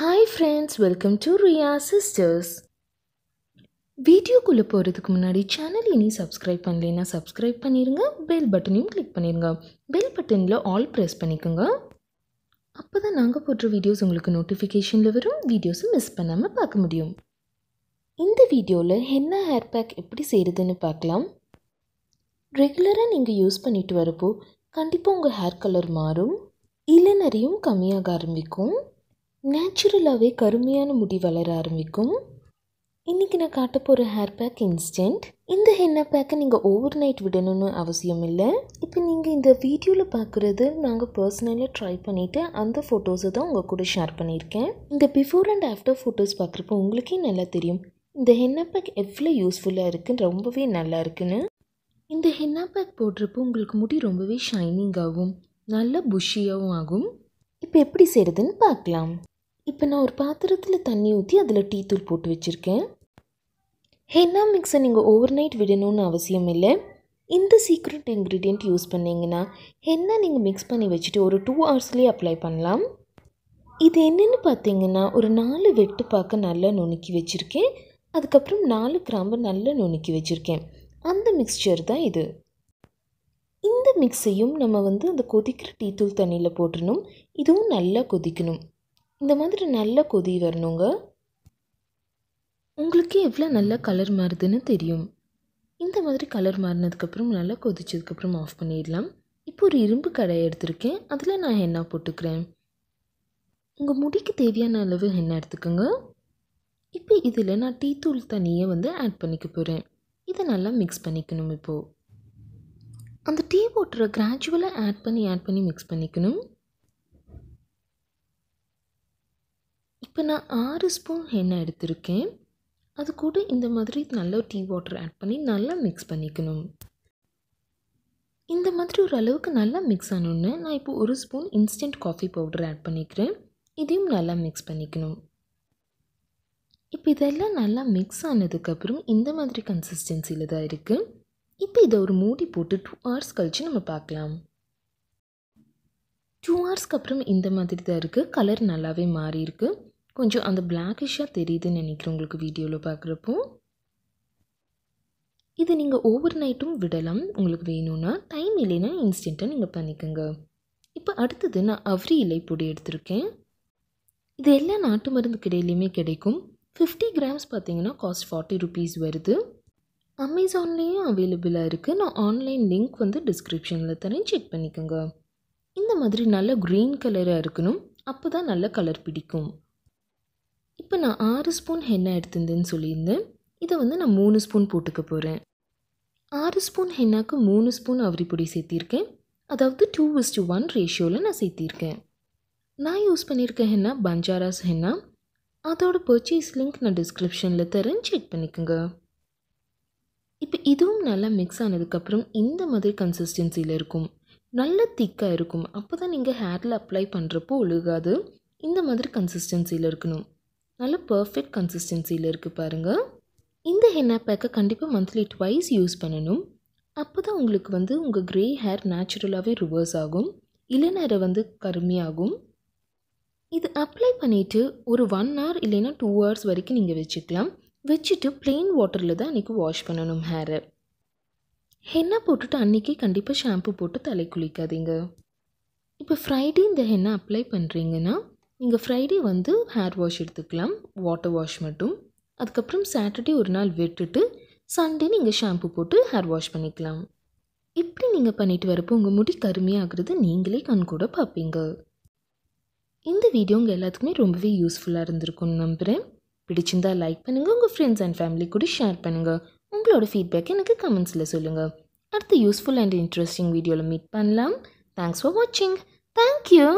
hi friends welcome to Riya sisters வீடியோக்குள்ளே போகிறதுக்கு முன்னாடி சேனல் இனி சப்ஸ்கிரைப் பண்ணலைன்னா சப்ஸ்கிரைப் பண்ணிடுங்க பெல் பட்டனையும் கிளிக் பண்ணிடுங்க பெல் பட்டனில் ஆல் ப்ரெஸ் பண்ணிக்கோங்க அப்போ தான் நாங்கள் போடுற வீடியோஸ் உங்களுக்கு நோட்டிஃபிகேஷனில் வரும் வீடியோஸும் மிஸ் பண்ணாமல் பார்க்க முடியும் இந்த வீடியோவில் ஹென்னா ஹேர் பேக் எப்படி செய்கிறதுன்னு பார்க்கலாம் ரெகுலராக நீங்கள் யூஸ் பண்ணிட்டு வரப்போ கண்டிப்பாக உங்கள் ஹேர் கலர் மாறும் இளநறியும் கம்மியாக ஆரம்பிக்கும் நேச்சுரலாகவே கருமையான முடி வளர ஆரம்பிக்கும் இன்றைக்கி நான் காட்ட போகிற ஹேர் பேக் இன்ஸ்டன்ட் இந்த ஹென்ன பேக்கை நீங்கள் ஓவர் நைட் விடணும்னு அவசியம் இல்லை இப்போ நீங்கள் இந்த வீடியோவில் பார்க்குறது நாங்கள் பர்சனலாக ட்ரை பண்ணிவிட்டு அந்த ஃபோட்டோஸை தான் உங்கள் கூட ஷேர் பண்ணியிருக்கேன் இந்த பிஃபோர் அண்ட் ஆஃப்டர் ஃபோட்டோஸ் பார்க்குறப்போ உங்களுக்கே நல்லா தெரியும் இந்த ஹென்னா பேக் எவ்வளோ யூஸ்ஃபுல்லாக இருக்குன்னு ரொம்பவே நல்லா இருக்குன்னு இந்த ஹென்னா பேக் போடுறப்போ உங்களுக்கு முடி ரொம்பவே ஷைனிங் ஆகும் நல்லா புஷியாகவும் ஆகும் இப்போ எப்படி செய்கிறதுன்னு பார்க்கலாம் இப்போ நான் ஒரு பாத்திரத்தில் தண்ணி ஊற்றி அதில் டீ தூள் போட்டு வச்சுருக்கேன் ஹென்னா மிக்ஸை நீங்கள் ஓவர் நைட் விடணும்னு அவசியம் இல்லை இந்த சீக்ரெட் இன்க்ரீடியண்ட் யூஸ் பண்ணிங்கன்னா ஹென்னா நீங்கள் மிக்ஸ் பண்ணி வச்சுட்டு ஒரு டூ ஹவர்ஸ்லேயே அப்ளை பண்ணலாம் இது என்னென்னு பார்த்தீங்கன்னா ஒரு நாலு வெட்டு பார்க்க நல்லா நுணுக்கி வச்சுருக்கேன் அதுக்கப்புறம் நாலு கிராம்பு நல்லா நுணுக்கி வச்சுருக்கேன் அந்த மிக்ஸ்சர் தான் இது இந்த மிக்ஸையும் நம்ம வந்து அந்த கொதிக்கிற டீத்தூள் தண்ணியில் போட்டுடணும் இதுவும் நல்லா கொதிக்கணும் இந்த மாதிரி நல்ல கொதி வரணுங்க உங்களுக்கு எவ்வளோ நல்லா கலர் மாறுதுன்னு தெரியும் இந்த மாதிரி கலர் மாறினதுக்கப்புறம் நல்லா கொதிச்சதுக்கப்புறம் ஆஃப் பண்ணிடலாம் இப்போ ஒரு இரும்பு கடையை எடுத்திருக்கேன் அதில் நான் ஹென்னா போட்டுக்கிறேன் உங்கள் முடிக்கு தேவையான அளவு ஹென்னா எடுத்துக்கோங்க இப்போ இதில் நான் டீ தூள் தண்ணியை வந்து ஆட் பண்ணிக்க போகிறேன் இதை நல்லா மிக்ஸ் பண்ணிக்கணும் இப்போது அந்த டீ வாட்டரை கிராஜுவலாக ஆட் பண்ணி ஆட் பண்ணி மிக்ஸ் பண்ணிக்கணும் இப்போ நான் ஆறு ஸ்பூன் எண்ணெய் எடுத்திருக்கேன் அது கூட இந்த மாதிரி நல்ல டீ வாட்டர் ஆட் பண்ணி நல்லா மிக்ஸ் பண்ணிக்கணும் இந்த மாதிரி ஒரு அளவுக்கு நல்லா மிக்ஸ் ஆனோடனே நான் இப்போ ஒரு spoon instant coffee powder add பண்ணிக்கிறேன் இதையும் நல்லா மிக்ஸ் பண்ணிக்கணும் இப்போ இதெல்லாம் நல்லா மிக்ஸ் ஆனதுக்கப்புறம் இந்த மாதிரி கன்சிஸ்டன்சியில் தான் இருக்குது இப்போ இதை ஒரு மூடி போட்டு டூ ஹவர்ஸ் கழித்து நம்ம பார்க்கலாம் டூ ஹவர்ஸ்க்கு அப்புறம் இந்த மாதிரி தான் இருக்குது கலர் நல்லாவே மாறி இருக்குது கொஞ்சம் அந்த பிளாக்கிஷாக தெரியுதுன்னு நினைக்கிறேன் உங்களுக்கு வீடியோவில் பார்க்குறப்போ இது நீங்கள் ஓவர் நைட்டும் விடலாம் உங்களுக்கு வேணும்னா டைம் இல்லைன்னா இன்ஸ்டண்ட்டாக நீங்கள் பண்ணிக்கோங்க இப்போ அடுத்தது நான் அவரி இலை பொடி எடுத்திருக்கேன் இது எல்லா நாட்டு மருந்து கிடையிலையுமே கிடைக்கும் ஃபிஃப்டி கிராம்ஸ் பார்த்தீங்கன்னா காஸ்ட் ஃபார்ட்டி ருபீஸ் வருது அமேசான்லேயும் அவைலபிளாக இருக்குது நான் ஆன்லைன் லிங்க் வந்து டிஸ்கிரிப்ஷனில் தரேன் செக் பண்ணிக்கோங்க இந்த மாதிரி நல்ல க்ரீன் கலராக இருக்கணும் அப்போ தான் நல்ல கலர் பிடிக்கும் இப்போ நான் ஆறு ஸ்பூன் ஹென்னா எடுத்திருந்தேன்னு சொல்லியிருந்தேன் இதை வந்து நான் மூணு ஸ்பூன் போட்டுக்க போகிறேன் ஆறு ஸ்பூன் ஹென்னாக்கு மூணு ஸ்பூன் அவரிப்பொடி சேர்த்திருக்கேன் அதாவது டூ இஸ் டு ஒன் ரேஷியோவில் நான் சேர்த்திருக்கேன் நான் யூஸ் பண்ணியிருக்க ஹென்னா பஞ்சாராஸ் ஹென்னா அதோட பர்ச்சேஸ் லிங்க் நான் டிஸ்கிரிப்ஷனில் தரேன் செக் பண்ணிக்கோங்க இப்போ இதுவும் நல்லா மிக்ஸ் ஆனதுக்கப்புறம் இந்த மாதிரி கன்சிஸ்டன்சியில் இருக்கும் நல்ல திக்காக இருக்கும் அப்போ தான் நீங்கள் ஹேரில் அப்ளை பண்ணுறப்போ ஒழுகாது இந்த மாதிரி கன்சிஸ்டன்சியில் இருக்கணும் நல்ல பர்ஃபெக்ட் கன்சிஸ்டன்சியில் இருக்குது பாருங்கள் இந்த ஹென்னா பேக்கை கண்டிப்பாக மந்த்லி ட்வைஸ் யூஸ் பண்ணணும் அப்போ தான் உங்களுக்கு வந்து உங்கள் க்ரே ஹேர் நேச்சுரலாகவே ரிவர்ஸ் ஆகும் இளநேரை வந்து கருமையாகும் இது அப்ளை பண்ணிவிட்டு ஒரு ஒன் ஹவர் இல்லைன்னா டூ ஹவர்ஸ் வரைக்கும் நீங்கள் வச்சுக்கலாம் வச்சுட்டு ப்ளெயின் வாட்டரில் தான் அன்றைக்கி வாஷ் பண்ணணும் ஹேரை ஹென்னா போட்டுட்டு அன்றைக்கி கண்டிப்பாக ஷாம்பு போட்டு தலை குளிக்காதீங்க இப்போ ஃப்ரைடே இந்த ஹென்னா அப்ளை பண்ணுறீங்கன்னா நீங்கள் ஃப்ரைடே வந்து ஹேர் வாஷ் எடுத்துக்கலாம் வாட்டர் வாஷ் மட்டும் அதுக்கப்புறம் சாட்டர்டே ஒரு நாள் விட்டுட்டு சண்டே நீங்கள் ஷாம்பு போட்டு ஹேர் வாஷ் பண்ணிக்கலாம் இப்படி நீங்கள் பண்ணிட்டு வரப்போ உங்கள் முடி கருமையாகிறது நீங்களே கண் கூட பார்ப்பீங்க இந்த வீடியோ உங்கள் எல்லாத்துக்குமே ரொம்பவே யூஸ்ஃபுல்லாக இருந்திருக்கும்னு நம்புகிறேன் பிடிச்சிருந்தா லைக் பண்ணுங்கள் உங்கள் ஃப்ரெண்ட்ஸ் அண்ட் ஃபேமிலி கூட ஷேர் பண்ணுங்கள் உங்களோட ஃபீட்பேக் எனக்கு கமெண்ட்ஸில் சொல்லுங்கள் அடுத்த யூஸ்ஃபுல் அண்ட் இன்ட்ரெஸ்டிங் வீடியோவில் மீட் பண்ணலாம் தேங்க்ஸ் ஃபார் வாட்சிங் தேங்க்யூ